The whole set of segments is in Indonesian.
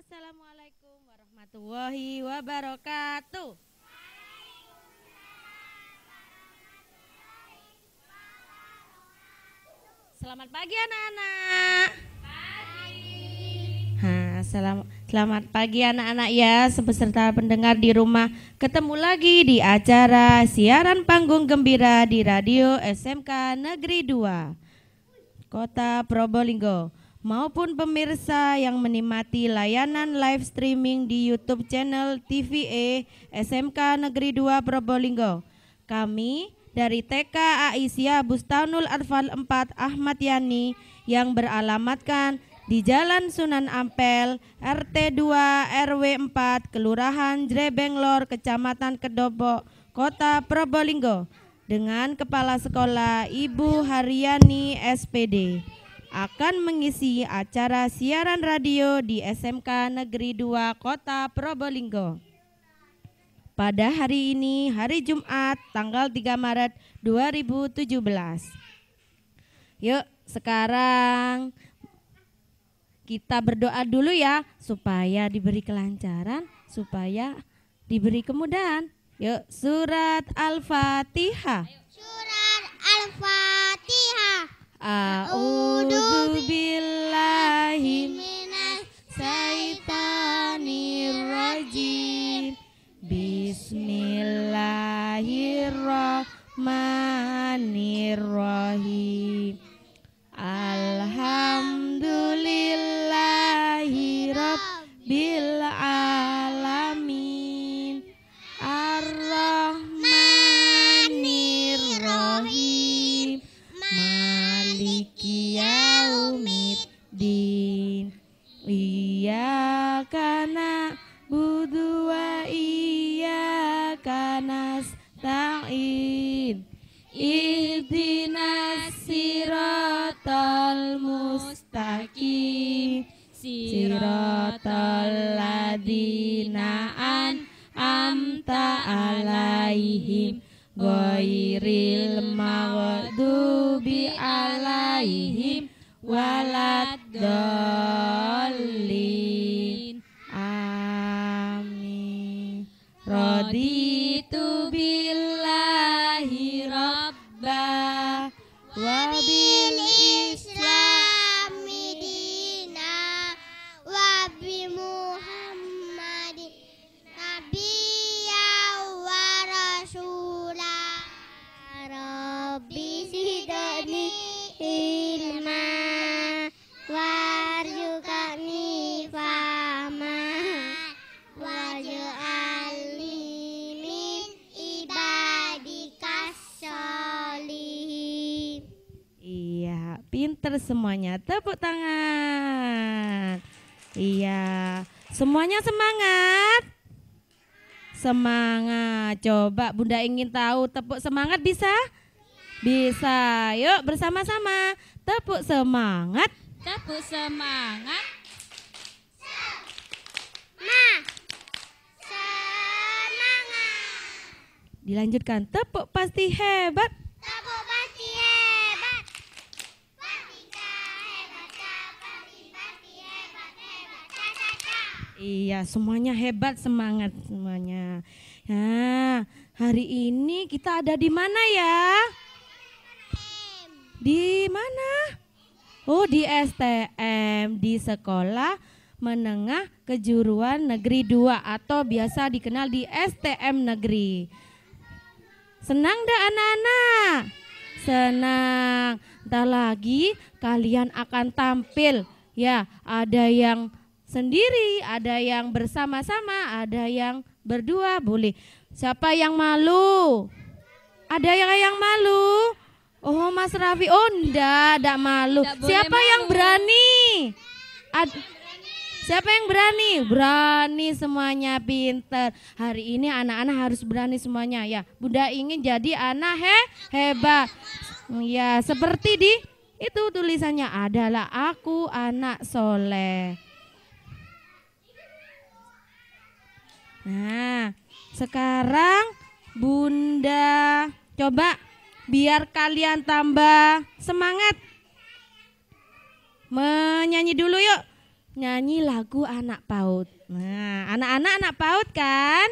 Assalamualaikum warahmatullahi wabarakatuh. Selamat pagi anak-anak. Nah, selam, selamat pagi anak-anak ya sebeserta pendengar di rumah. Ketemu lagi di acara siaran panggung gembira di radio SMK Negeri 2. Kota Probolinggo maupun pemirsa yang menikmati layanan live streaming di YouTube channel TVE SMK Negeri 2 Probolinggo. Kami dari TK Aisyah Bustanul Arfal 4 Ahmad Yani yang beralamatkan di Jalan Sunan Ampel, RT 2 RW 4, Kelurahan Jrebenglor, Kecamatan Kedobo, Kota Probolinggo dengan Kepala Sekolah Ibu Haryani SPD akan mengisi acara siaran radio di SMK Negeri 2 Kota Probolinggo. Pada hari ini, hari Jumat, tanggal 3 Maret 2017. Yuk, sekarang kita berdoa dulu ya supaya diberi kelancaran, supaya diberi kemudahan. Yuk, surat Al-Fatihah. Surat Al-Fatihah. A'udzu billahi minas syaitonir rajim. Bismillahirrahmanirrahim. Sirotol ladina an amta alaihim Goiril mawadubi alaihim walad semuanya. Tepuk tangan. Iya. Semuanya semangat. Semangat. Coba Bunda ingin tahu tepuk semangat bisa? Bisa. Yuk bersama-sama. Tepuk semangat. Tepuk semangat. Semangat. Semangat. Dilanjutkan tepuk pasti hebat. Iya, semuanya hebat, semangat semuanya. Nah, hari ini kita ada di mana ya? Di mana? Oh, di STM, di Sekolah Menengah Kejuruan Negeri 2 atau biasa dikenal di STM Negeri. Senang dah anak-anak? Senang. Entah lagi kalian akan tampil. Ya, ada yang sendiri, ada yang bersama-sama, ada yang berdua, boleh. Siapa yang malu? Ada yang yang malu? Oh, Mas Raffi, oh enggak, enggak malu. Enggak siapa malu. yang berani? Ad Siapa yang berani? Berani semuanya, pinter. Hari ini anak-anak harus berani semuanya ya. Bunda ingin jadi anak he hebat. Ya, seperti di itu tulisannya adalah aku anak soleh. Nah, sekarang Bunda coba biar kalian tambah semangat. Menyanyi dulu yuk. Nyanyi lagu anak paut. Nah, anak-anak anak paut kan?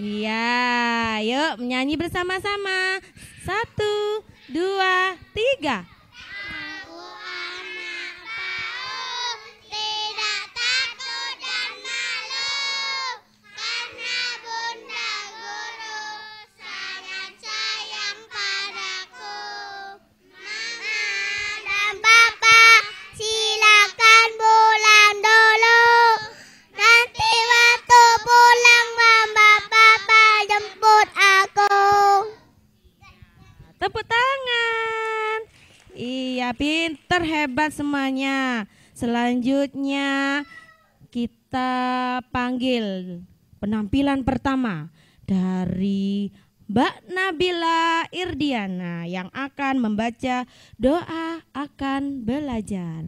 Iya, yuk menyanyi bersama-sama. Satu, dua, tiga. Hebat semuanya. Selanjutnya kita panggil penampilan pertama dari Mbak Nabila Irdiana yang akan membaca doa akan belajar.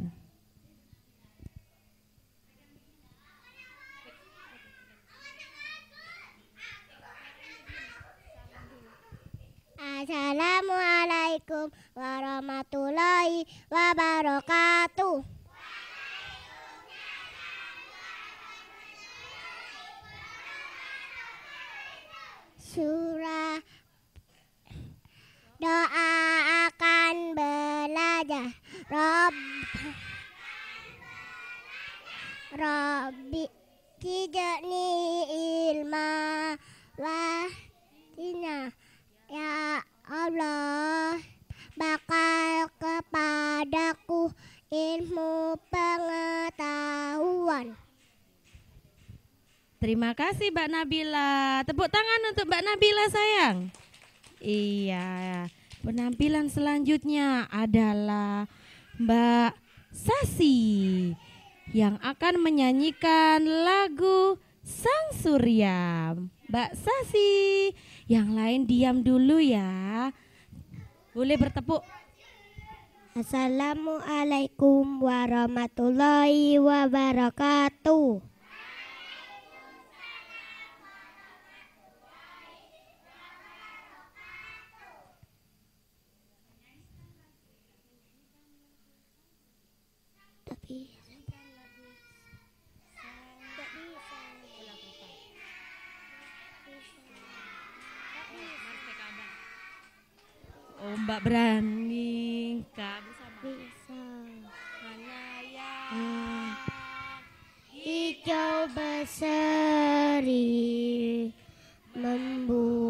Assalamualaikum warahmatullahi wabarakatuh. Surah doa akan belajar. Rob Robbi tidakni ilma tina ya Allah bakal kepadaku ilmu pengetahuan. Terima kasih Mbak Nabila. Tepuk tangan untuk Mbak Nabila sayang. Iya. Penampilan selanjutnya adalah Mbak Sasi yang akan menyanyikan lagu Sang Surya. Mbak Sasi, yang lain diam dulu ya. Boleh bertepuk. Assalamualaikum warahmatullahi wabarakatuh. Tapi Mbak berani Kak bisa bisa mana ya hijau berseri membuat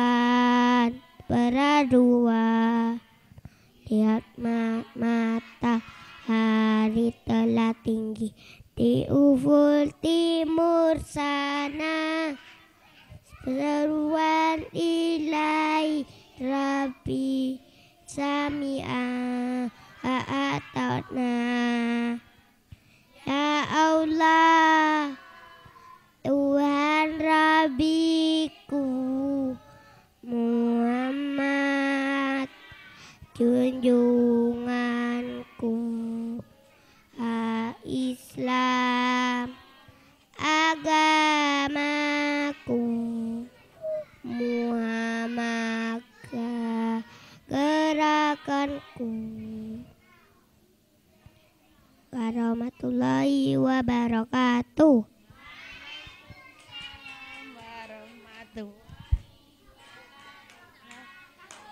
akan berdua Lihat matahari telah tinggi Di ufuk timur sana Seruan ilai Rabbi Sami'a A'atana Ya Allah Tuhan Rabbiku junjunganku Islam agamaku Muhammad gerakanku warahmatullahi wabarakatuh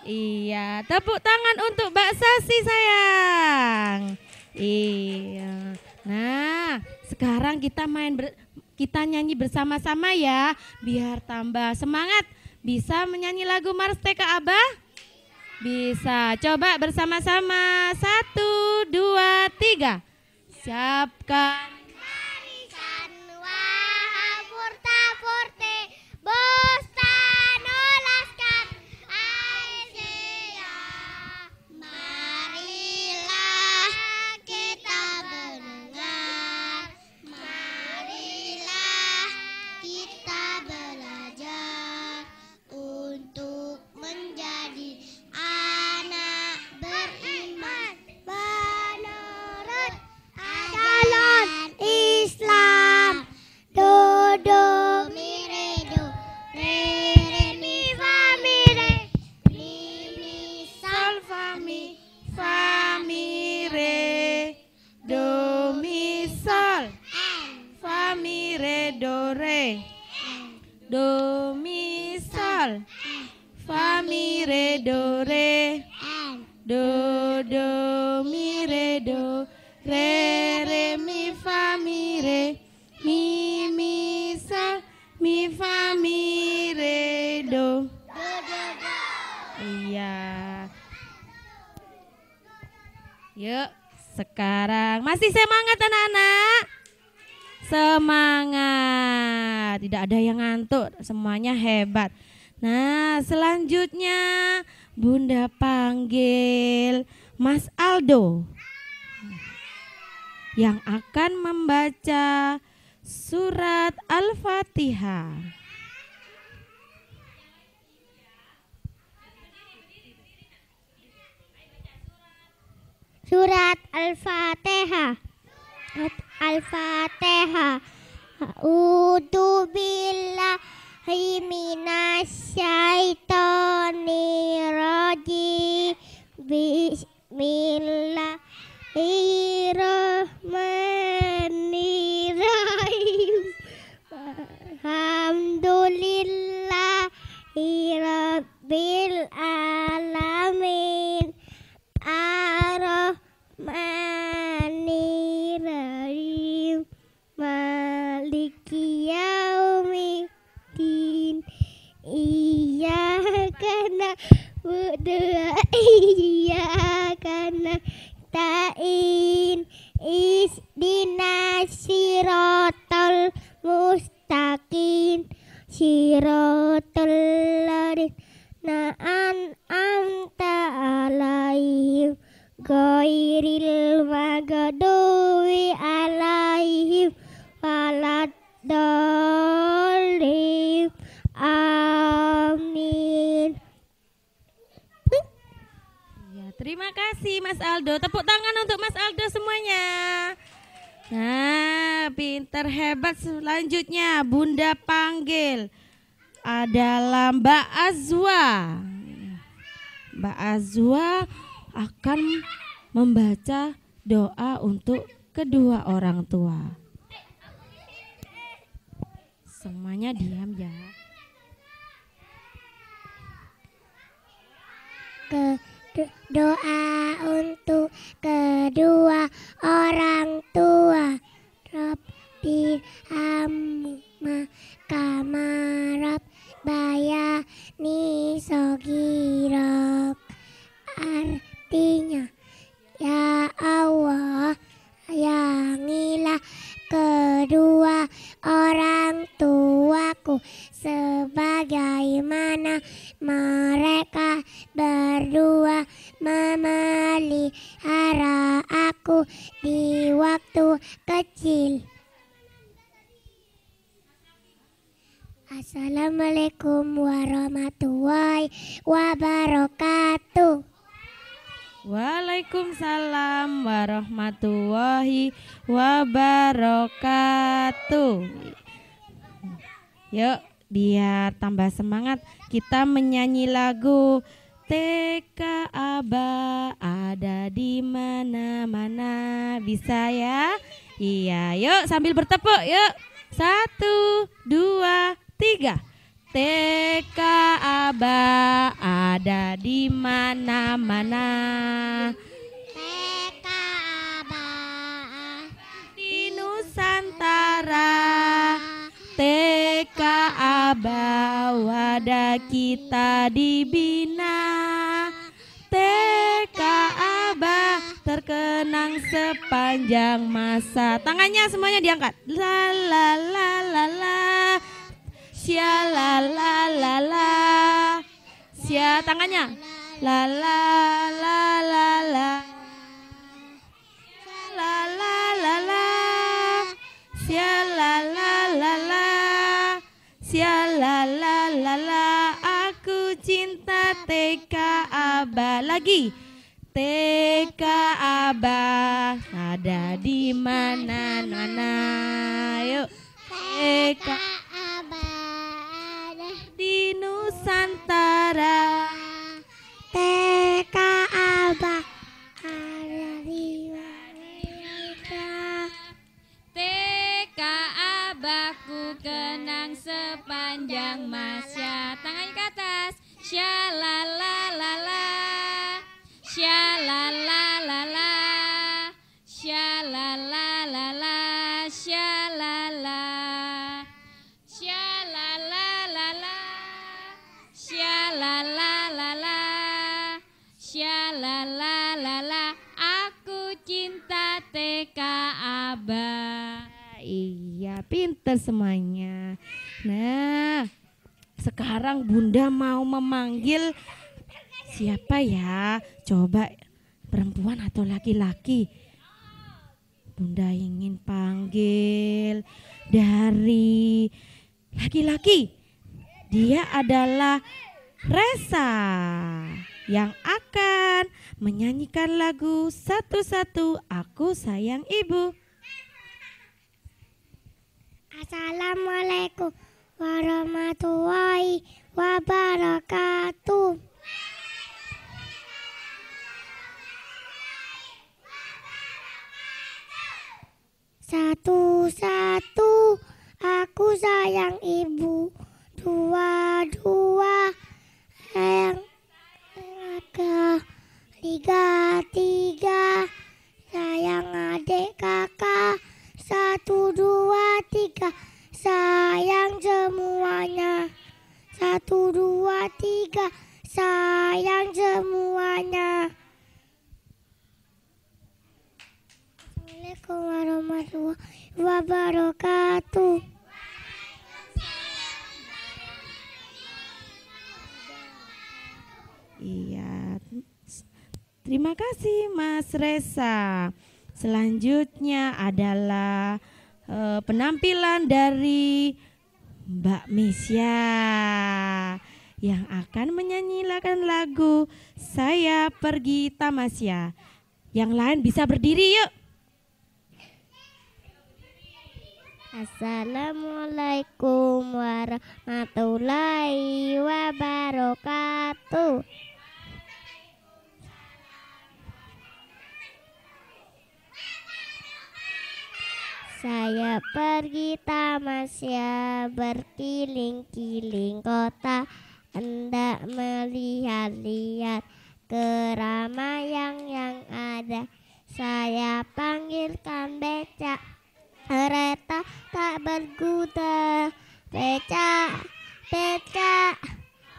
Iya, tepuk tangan untuk Mbak Sasi sayang. Iya. Nah, sekarang kita main ber, kita nyanyi bersama-sama ya, biar tambah semangat. Bisa menyanyi lagu Mars TK Abah? Bisa. Coba bersama-sama. Satu, dua, tiga. Siapkan do. Do, do, do. Iya. Yuk, sekarang masih semangat anak-anak. Semangat. Tidak ada yang ngantuk, semuanya hebat. Nah, selanjutnya Bunda panggil Mas Aldo yang akan membaca surat Al-Fatihah. Surat Al-Fatihah. Al-Fatihah. A'udzu billahi minasyaitonir rajim. Bismillahirrahmanirrahim. Alhamdulillah Rabbil alamin. Ar-Rahmanirrahim Maliki Yaumiddin Iyyaka na'budu wa iya takin nasta'in Ihdinas siratal mustakin Siratal Mas Aldo. Tepuk tangan untuk Mas Aldo semuanya. Nah, pinter hebat. Selanjutnya Bunda panggil adalah Mbak Azwa. Mbak Azwa akan membaca doa untuk kedua orang tua. Semuanya diam ya. Ke doa untuk kedua orang tua Rabbi Amma Kamar kita menyanyi lagu TK Aba ada di mana-mana bisa ya? Iya, yuk sambil bertepuk yuk. Satu, dua, tiga. TK Aba ada di mana-mana. TK Aba di Nusantara. TK Aba ada kita dibina TK Abah terkenang sepanjang masa Tangannya semuanya diangkat La la la la la Sia la la la la Sia tangannya La la la la la La la la la Sia la la la la Sia la la TK Aba lagi TK Aba ada di mana Nana yuk TK Aba ada di Nusantara TK Aba ada di mana TK ku kenang sepanjang masa Aku cinta TK Abah. Iya, pinter semuanya sekarang Bunda mau memanggil siapa ya? Coba perempuan atau laki-laki? Bunda ingin panggil dari laki-laki. Dia adalah Resa yang akan menyanyikan lagu satu-satu Aku Sayang Ibu. Assalamualaikum warahmatullahi wabarakatuh. Satu-satu aku sayang ibu, dua-dua sayang kakak, tiga-tiga sayang adik kakak, satu dua tiga sayang semuanya. Satu, dua, tiga, sayang semuanya. Assalamualaikum warahmatullahi wabarakatuh. Iya, terima kasih Mas Reza. Selanjutnya adalah Eh, penampilan dari Mbak Misya yang akan menyanyikan lagu Saya Pergi Tamasya. Yang lain bisa berdiri yuk. Assalamualaikum warahmatullahi wabarakatuh. Saya pergi tamasya berkeliling-keliling kota Hendak melihat-lihat keramaian yang ada Saya panggilkan becak kereta tak berguna. Becak, becak,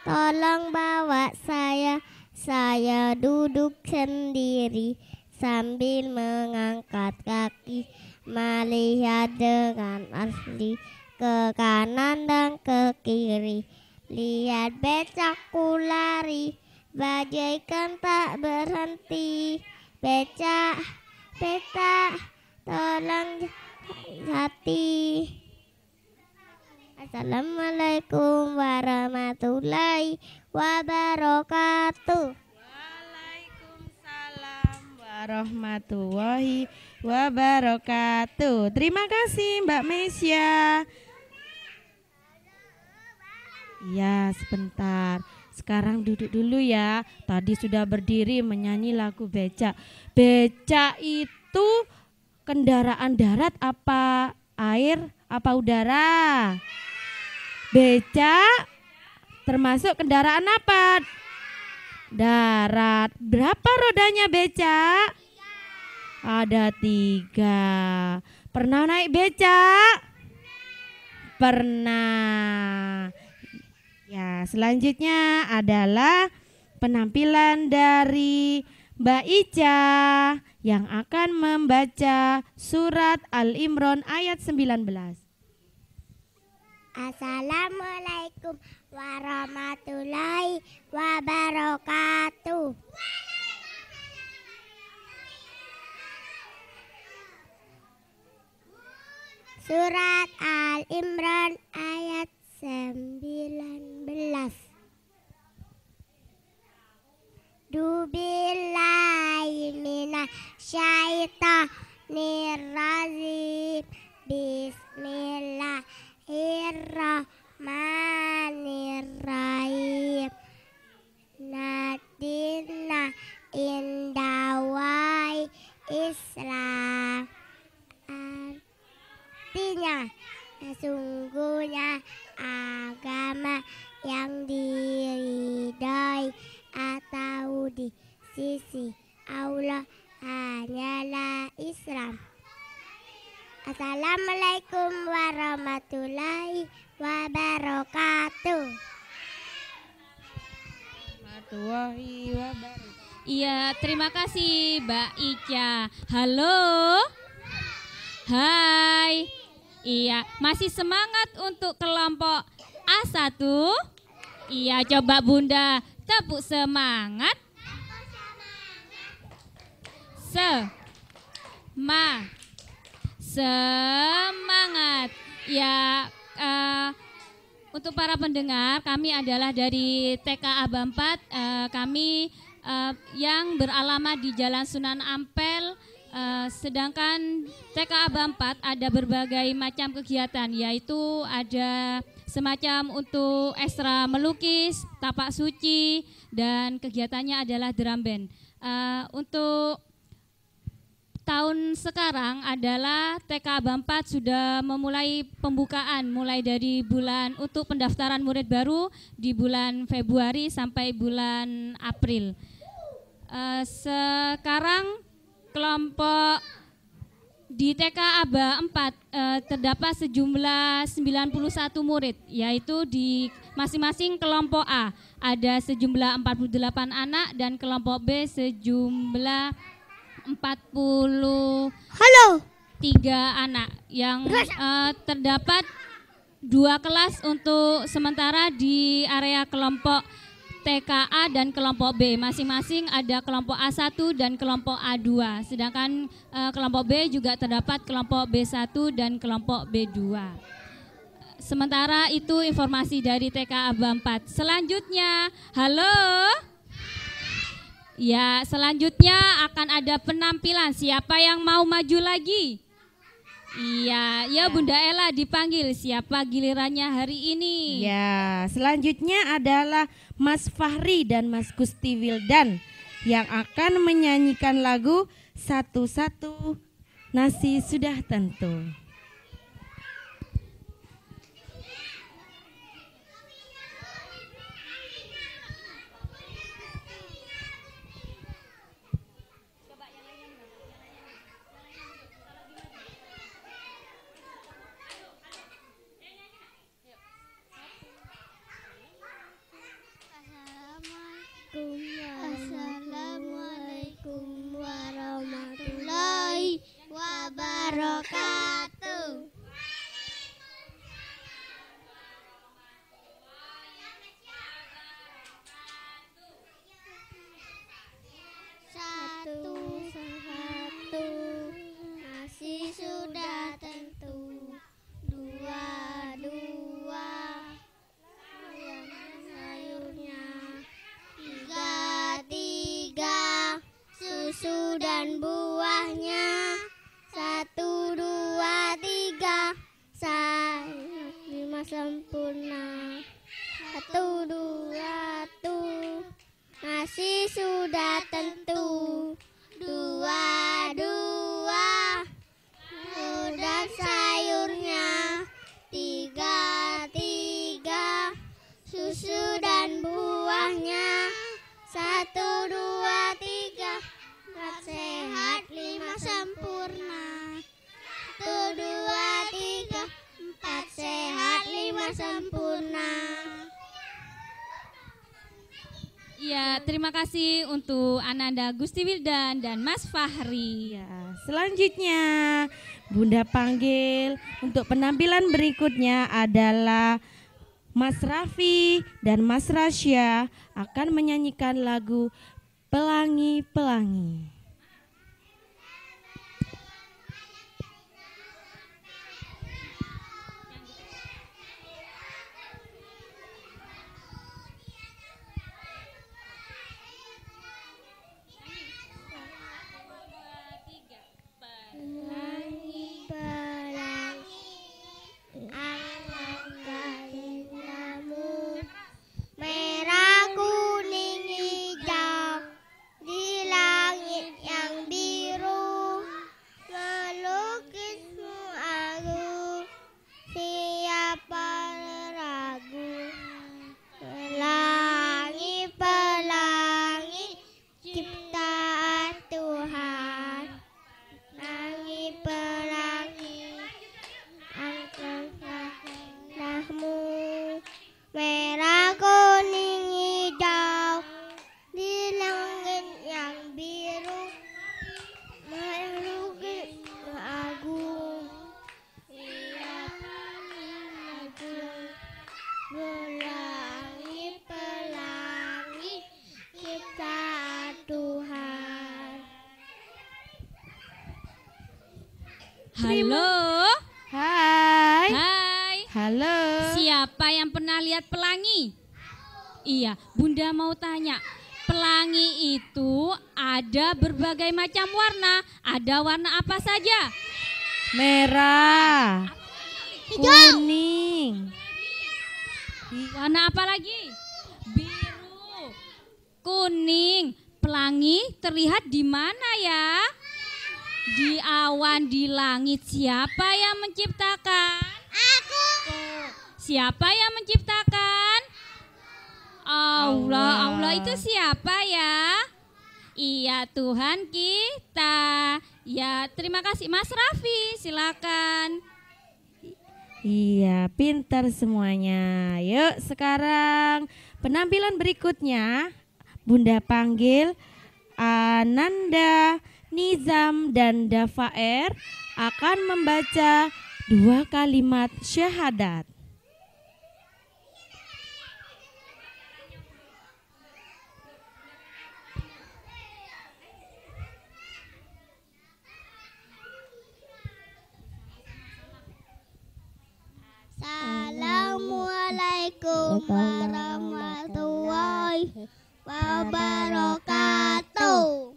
tolong bawa saya Saya duduk sendiri sambil mengangkat kaki melihat dengan asli ke kanan dan ke kiri. Lihat becakku lari, bagaikan tak berhenti. Becak, becak, tolong hati. Assalamualaikum warahmatullahi wabarakatuh. Waalaikumsalam warahmatullahi wabarakatuh wabarakatuh. Terima kasih Mbak Mesia. Ya sebentar. Sekarang duduk dulu ya. Tadi sudah berdiri menyanyi lagu beca. Beca itu kendaraan darat apa air apa udara? Beca termasuk kendaraan apa? Darat. Berapa rodanya becak? Ada tiga. Pernah naik becak? Pernah. Ya, selanjutnya adalah penampilan dari Mbak Ica yang akan membaca surat al Imron ayat 19. Assalamualaikum warahmatullahi wabarakatuh. Surat Al-Imran ayat 19 Dubillahi minasy syaithanir rajim Bismillahirrahmanirrahim Nadina indawai Islam hatinya sesungguhnya agama yang diridai atau di sisi Allah hanyalah Islam. Assalamualaikum warahmatullahi wabarakatuh. Warahmatullahi wabarakatuh. Iya, terima kasih Mbak Ica. Halo. Hai. Iya, masih semangat untuk kelompok A1? Iya, coba Bunda tepuk semangat. Se ma semangat. Ya, uh, untuk para pendengar, kami adalah dari TK 4, uh, kami uh, yang beralamat di Jalan Sunan Ampel Eh, sedangkan TKA Bampat ada berbagai macam kegiatan yaitu ada semacam untuk ekstra melukis, tapak suci dan kegiatannya adalah drum band. Uh, untuk tahun sekarang adalah TKA Bampat sudah memulai pembukaan mulai dari bulan untuk pendaftaran murid baru di bulan Februari sampai bulan April. Uh, sekarang kelompok di TK Aba 4 eh, terdapat sejumlah 91 murid yaitu di masing-masing kelompok A ada sejumlah 48 anak dan kelompok B sejumlah 40 Halo tiga anak yang eh, terdapat dua kelas untuk sementara di area kelompok TKA dan kelompok B. Masing-masing ada kelompok A1 dan kelompok A2. Sedangkan e, kelompok B juga terdapat kelompok B1 dan kelompok B2. Sementara itu informasi dari TKA B4. Selanjutnya, halo. Ya, selanjutnya akan ada penampilan. Siapa yang mau maju lagi? Iya, ya Bunda Ella dipanggil siapa gilirannya hari ini? Ya, selanjutnya adalah Mas Fahri dan Mas Gusti Wildan yang akan menyanyikan lagu satu-satu nasi sudah tentu. sempurna Satu, dua, tiga, empat sehat, lima sempurna Ya, terima kasih untuk Ananda Gusti Wildan dan Mas Fahri. Ya, selanjutnya Bunda panggil untuk penampilan berikutnya adalah Mas Raffi dan Mas Rasya akan menyanyikan lagu Pelangi-Pelangi. melihat pelangi? Iya, Bunda mau tanya. Pelangi itu ada berbagai macam warna. Ada warna apa saja? Merah, kuning, warna apa lagi? Biru, kuning. Pelangi terlihat di mana ya? Di awan di langit siapa yang menciptakan? Aku. Siapa yang menciptakan? Allah, Allah itu siapa ya? Iya Tuhan kita. Ya terima kasih Mas Raffi, silakan. Iya, pintar semuanya. Yuk sekarang penampilan berikutnya Bunda panggil Ananda, Nizam dan Dafaer akan membaca dua kalimat syahadat. Assalamualaikum warahmatullahi wabarakatuh.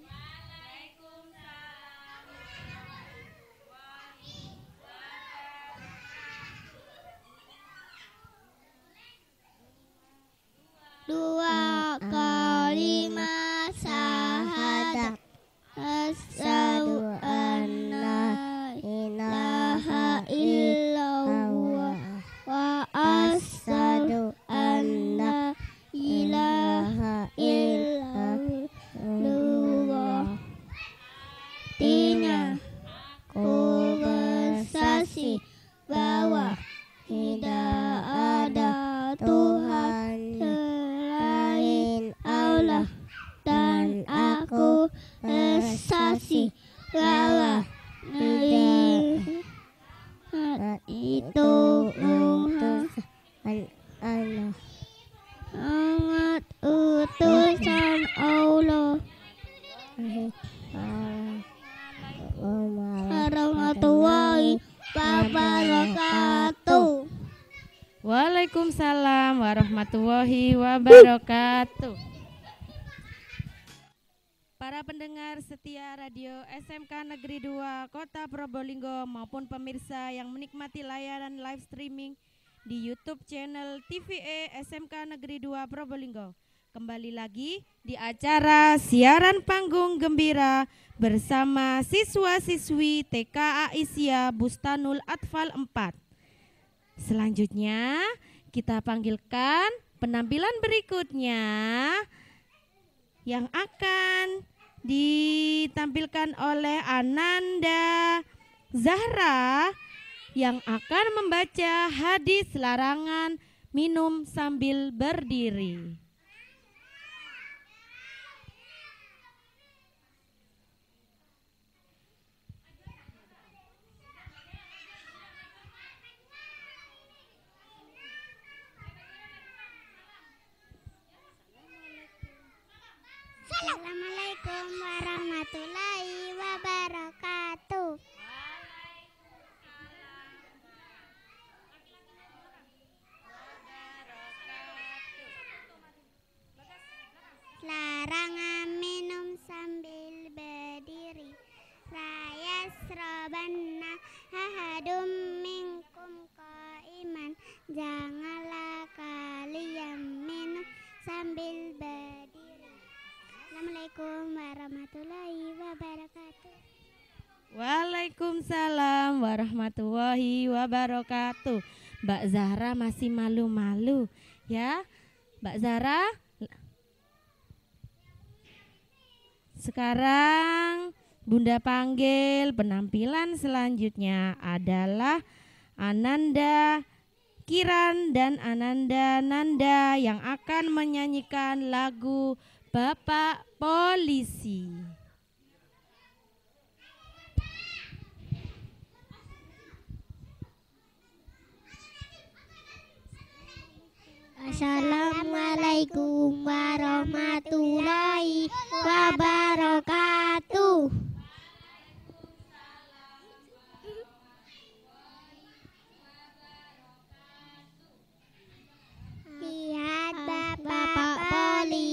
Dua kalimat syahadat. Asyhadu anna ilaha illallah warahmatullahi wabarakatuh. Para pendengar setia radio SMK Negeri 2 Kota Probolinggo maupun pemirsa yang menikmati layanan live streaming di YouTube channel TVE SMK Negeri 2 Probolinggo. Kembali lagi di acara siaran panggung gembira bersama siswa-siswi TKA Isya Bustanul Atfal 4. Selanjutnya, kita panggilkan penampilan berikutnya yang akan ditampilkan oleh Ananda Zahra yang akan membaca hadis larangan minum sambil berdiri. Assalamualaikum warahmatullahi wabarakatuh. Larangan minum sambil berdiri. Raya hahadum mingkum ko iman. Janganlah kalian minum sambil berdiri. Assalamualaikum warahmatullahi wabarakatuh. Waalaikumsalam warahmatullahi wabarakatuh. Mbak Zahra masih malu-malu ya. Mbak Zahra Sekarang Bunda panggil penampilan selanjutnya adalah Ananda Kiran dan Ananda Nanda yang akan menyanyikan lagu Bapak Polisi. Assalamualaikum warahmatullahi wabarakatuh. Lihat Bapak, Bapak Polisi.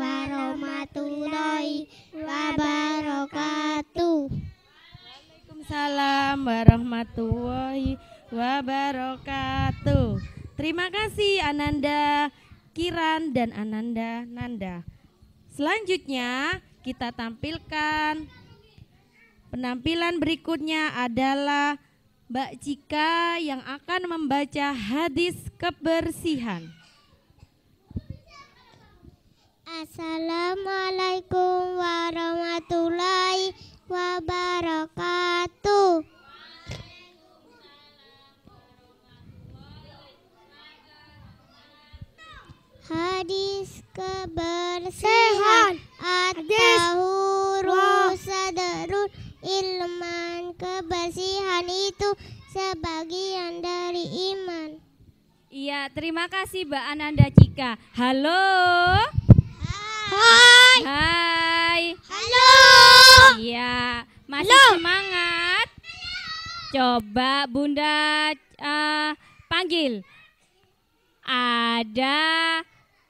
warahmatullahi wabarakatuh. Waalaikumsalam warahmatullahi wabarakatuh. Terima kasih Ananda Kiran dan Ananda Nanda. Selanjutnya kita tampilkan penampilan berikutnya adalah Mbak Cika yang akan membaca hadis kebersihan. Assalamualaikum warahmatullahi wabarakatuh. Hadis kebersihan atau Sadarul ilman kebersihan itu sebagian dari iman. Iya, terima kasih Mbak Ananda Cika. Halo. Hai. Hai. Halo. Iya, masih Halo. semangat? Halo. Coba Bunda uh, panggil. Ada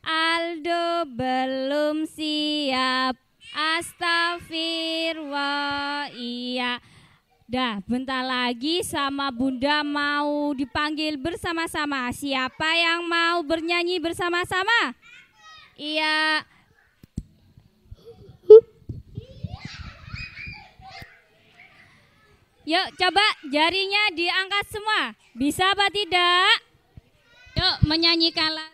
Aldo belum siap. Astagfirullah. Iya. Dah, bentar lagi sama Bunda mau dipanggil bersama-sama. Siapa yang mau bernyanyi bersama-sama? Iya, Yuk coba jarinya diangkat semua. Bisa apa tidak? Yuk menyanyikan lagu.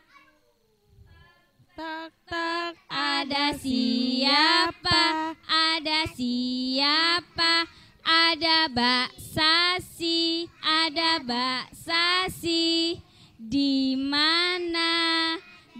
Tok tok ada siapa? Ada siapa? Ada Mbak Sasi, ada Mbak Sasi. Di mana?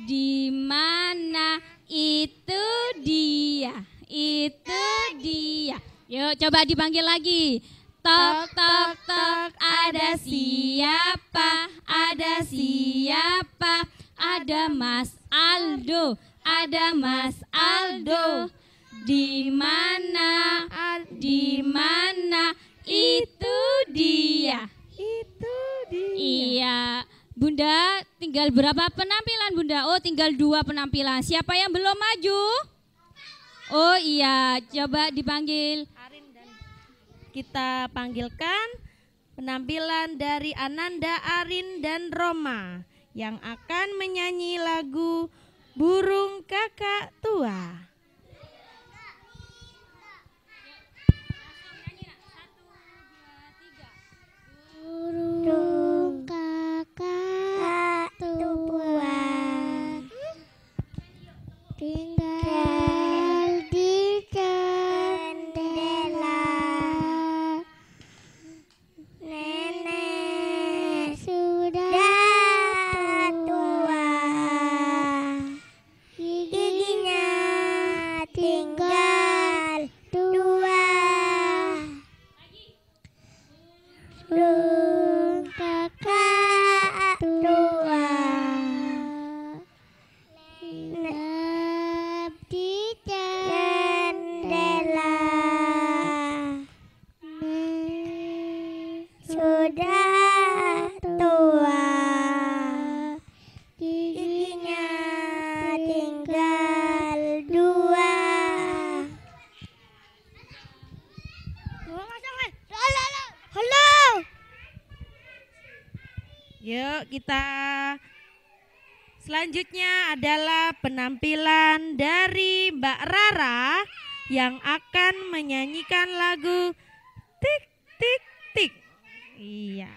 Di mana? Itu dia, itu dia. Yuk coba dipanggil lagi. Tok tok tok ada siapa? Ada siapa? Ada Mas Aldo, ada Mas Aldo. Di mana? Di mana? Itu dia. Itu dia. Iya. Bunda, tinggal berapa penampilan Bunda? Oh, tinggal dua penampilan. Siapa yang belum maju? Oh iya, coba dipanggil kita panggilkan penampilan dari Ananda Arin dan Roma yang akan menyanyi lagu Burung Kakak Tua. Burung kakak tua. Yuk kita Selanjutnya adalah penampilan dari Mbak Rara yang akan menyanyikan lagu Tik Tik Tik. Iya.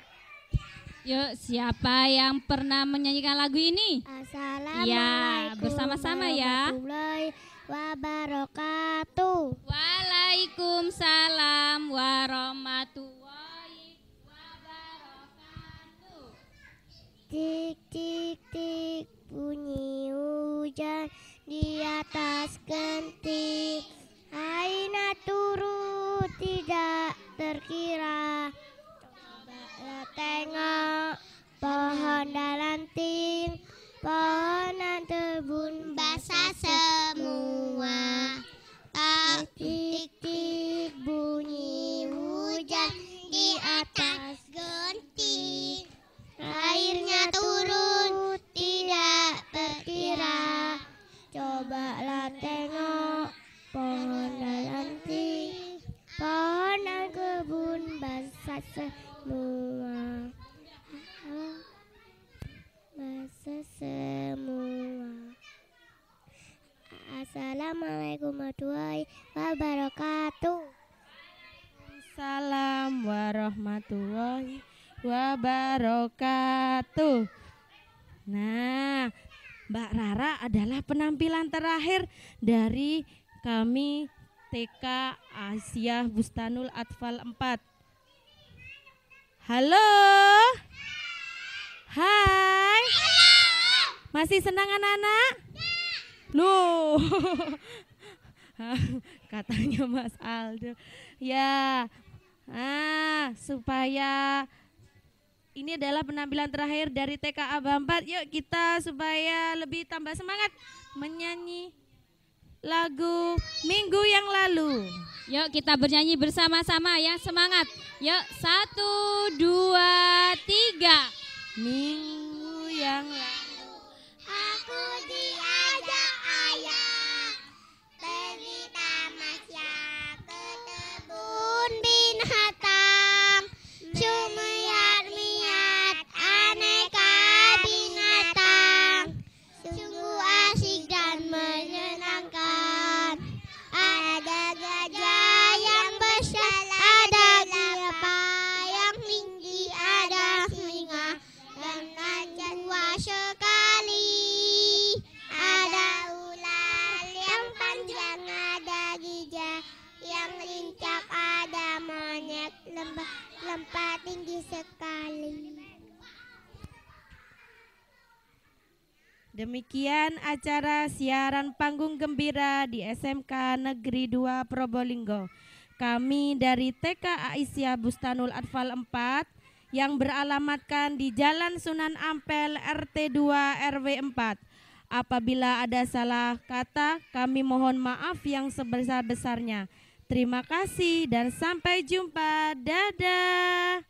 Yuk, siapa yang pernah menyanyikan lagu ini? Ya, Assalamualaikum. Ya, bersama-sama ya. Wabarakatuh. Waalaikumsalam. Tik tik tik bunyi hujan di atas genting Aina turun tidak terkira Coba tengok pohon Pohon dan tebun basah semua Tik tik tik airnya turun tidak berkira cobalah tengok pohon dalanti pohon dan kebun basah semua basah semua Assalamualaikum warahmatullahi wabarakatuh Assalamualaikum warahmatullahi wabarakatuh satu. Nah, Mbak Rara adalah penampilan terakhir dari kami TK Asia Bustanul Atfal 4. Halo. Hai. Masih senang anak-anak? Lu, Katanya Mas Aldo. Ya. Ah, supaya ini adalah penampilan terakhir dari TKA Bampat. Yuk kita supaya lebih tambah semangat menyanyi lagu minggu yang lalu. Yuk kita bernyanyi bersama-sama ya semangat. Yuk satu dua tiga minggu yang lalu. acara siaran panggung gembira di SMK Negeri 2 Probolinggo. Kami dari TK Aisyah Bustanul Atfal 4 yang beralamatkan di Jalan Sunan Ampel RT 2 RW 4. Apabila ada salah kata, kami mohon maaf yang sebesar-besarnya. Terima kasih dan sampai jumpa. Dadah.